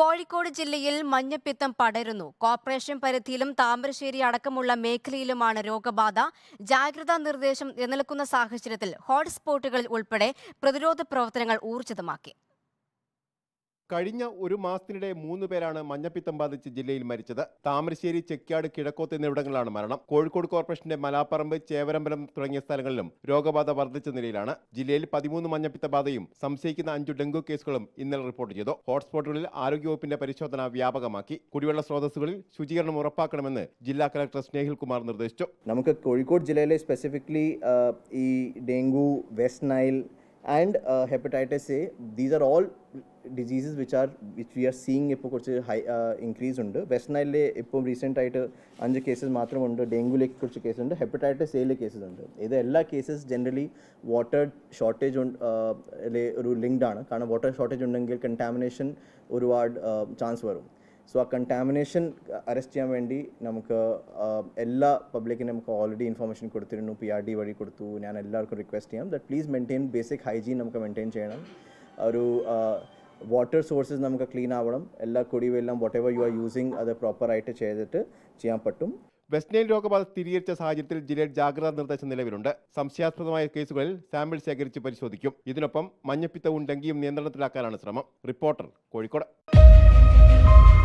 കോഴിക്കോട് ജില്ലയിൽ മഞ്ഞപ്പിത്തം പടരുന്നു കോർപ്പറേഷൻ പരിധിയിലും താമരശ്ശേരി അടക്കമുള്ള മേഖലയിലുമാണ് രോഗബാധ ജാഗ്രതാ നിർദ്ദേശം നിലനിൽക്കുന്ന സാഹചര്യത്തിൽ ഹോട്ട്സ്പോട്ടുകളിൽ ഉൾപ്പെടെ പ്രതിരോധ പ്രവർത്തനങ്ങൾ ഊർജിതമാക്കി കഴിഞ്ഞ ഒരു മാസത്തിനിടെ മൂന്ന് പേരാണ് മഞ്ഞപ്പിത്തം ബാധിച്ച് ജില്ലയിൽ മരിച്ചത് താമരശ്ശേരി ചെക്കിയാട് കിഴക്കോത്ത് എന്നിവിടങ്ങളിലാണ് മരണം കോഴിക്കോട് കോർപ്പറേഷന്റെ മലാപ്പറമ്പ് ചേവരമ്പലം തുടങ്ങിയ സ്ഥലങ്ങളിലും രോഗബാധ വർദ്ധിച്ച നിലയിലാണ് ജില്ലയിൽ പതിമൂന്ന് മഞ്ഞപ്പിത്ത ബാധയും സംശയിക്കുന്ന അഞ്ചു ഡെങ്കു കേസുകളും ഇന്നലെ റിപ്പോർട്ട് ചെയ്തു ഹോട്ട്സ്പോട്ടുകളിൽ ആരോഗ്യവകുപ്പിന്റെ പരിശോധന വ്യാപകമാക്കി കുടിവെള്ള സ്രോതസ്സുകളിൽ ശുചീകരണം ഉറപ്പാക്കണമെന്ന് ജില്ലാ കലക്ടർ സ്നേഹിൽ കുമാർ നിർദ്ദേശിച്ചു നമുക്ക് കോഴിക്കോട് ജില്ലയിലെ സ്പെസിഫിക്കലി ഈ dengue West Nile and hepatitis A these are all diseases which are which we are seeing ഇപ്പോൾ കുറച്ച് ഹൈ ഇൻക്രീസ് ഉണ്ട് വെസ്റ്റ് നൈലിൽ ഇപ്പം റീസെൻ്റ് അഞ്ച് കേസസ് മാത്രമുണ്ട് ഡെങ്കുലേക്ക് കുറച്ച് കേസസ് ഉണ്ട് ഹെപ്പറ്റൈറ്റിസ് എയിലെ കേസസ് ഉണ്ട് ഇത് എല്ലാ കേസസ് ജനറലി വാട്ടർ ഷോർട്ടേജ് ഉണ്ട് ഒരു ലിങ്ക്ഡ് ആണ് കാരണം വാട്ടർ ഷോർട്ടേജ് ഉണ്ടെങ്കിൽ കണ്ടാമിനേഷൻ ഒരുപാട് ചാൻസ് വരും സോ ആ കണ്ടാമിനേഷൻ അറസ്റ്റ് ചെയ്യാൻ വേണ്ടി നമുക്ക് എല്ലാ പബ്ലിക്കിനും നമുക്ക് ഓൾറെഡി ഇൻഫർമേഷൻ കൊടുത്തിരുന്നു പി ആർ ഡി വഴി കൊടുത്തു ഞാൻ എല്ലാവർക്കും റിക്വസ്റ്റ് ചെയ്യാം that please maintain basic hygiene നമുക്ക് മെയിൻറ്റെയിൻ ചെയ്യണം ഒരു വാട്ടർ സോഴ്സസ് നമുക്ക് ക്ലീൻ ആവണം എല്ലാ കുടിവെള്ളം whatever you are using അത് പ്രോപ്പറായിട്ട് ചെയ്തിട്ട് ചെയ്യാൻ പറ്റും വെസ്റ്റ് നൈൽ രോഗബാധ സ്ഥിരീകരിച്ച സാഹചര്യത്തിൽ ജില്ലയിൽ ജാഗ്രതാ നിർദ്ദേശം നിലവിലുണ്ട് സംശയാസ്പദമായ കേസുകളിൽ സാമ്പിൾ ശേഖരിച്ച് പരിശോധിക്കും ഇതിനൊപ്പം മഞ്ഞപ്പിത്തവും ഡെങ്കിയും നിയന്ത്രണത്തിലാക്കാനാണ് ശ്രമം റിപ്പോർട്ടർ കോഴിക്കോട്